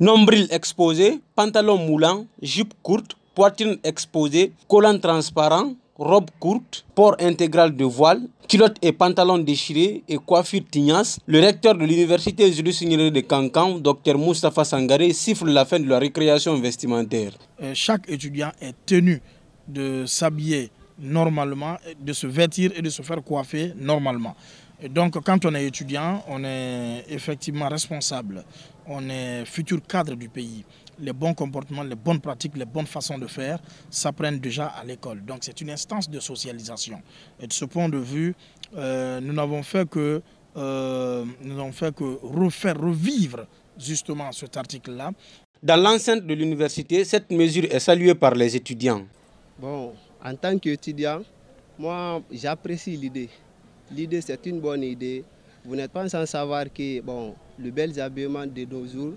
Nombril exposé, pantalon moulant, jupe courte, poitrine exposée, collant transparent, robe courte, port intégral de voile, culotte et pantalon déchiré et coiffure tignasse, le recteur de l'université zulu de Cancan, Dr Moustapha Sangaré, siffle la fin de la récréation vestimentaire. Euh, chaque étudiant est tenu de s'habiller normalement, de se vêtir et de se faire coiffer normalement. Et donc quand on est étudiant, on est effectivement responsable, on est futur cadre du pays. Les bons comportements, les bonnes pratiques, les bonnes façons de faire s'apprennent déjà à l'école. Donc c'est une instance de socialisation. Et de ce point de vue, euh, nous n'avons fait que euh, nous fait que refaire, revivre justement cet article-là. Dans l'enceinte de l'université, cette mesure est saluée par les étudiants. Bon, en tant qu'étudiant, moi, j'apprécie l'idée. L'idée, c'est une bonne idée. Vous n'êtes pas sans savoir que bon, le bel habillement de nos jours,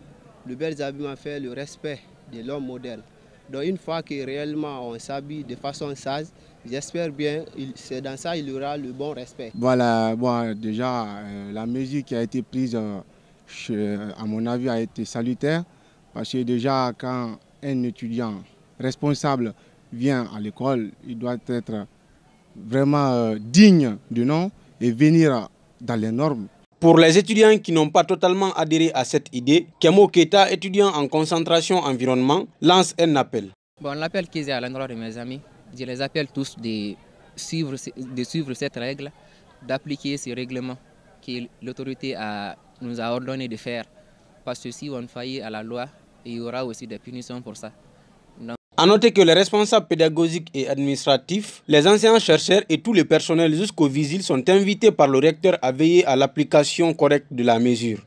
le bel habillement fait le respect de l'homme modèle. Donc une fois que réellement on s'habille de façon sage, j'espère bien, c'est dans ça il y aura le bon respect. Voilà, déjà, euh, la mesure qui a été prise, euh, à mon avis, a été salutaire. Parce que déjà, quand un étudiant responsable vient à l'école, il doit être vraiment euh, digne du nom et venir dans les normes. Pour les étudiants qui n'ont pas totalement adhéré à cette idée, Kemo Keta, étudiant en concentration environnement, lance un appel. Bon, l'appel qu'ils aient à l'endroit de mes amis, je les appelle tous de suivre, de suivre cette règle, d'appliquer ce règlement que l'autorité nous a ordonné de faire. Parce que si on faillit à la loi, il y aura aussi des punitions pour ça. A noter que les responsables pédagogiques et administratifs, les anciens chercheurs et tous les personnels jusqu'au visile sont invités par le recteur à veiller à l'application correcte de la mesure.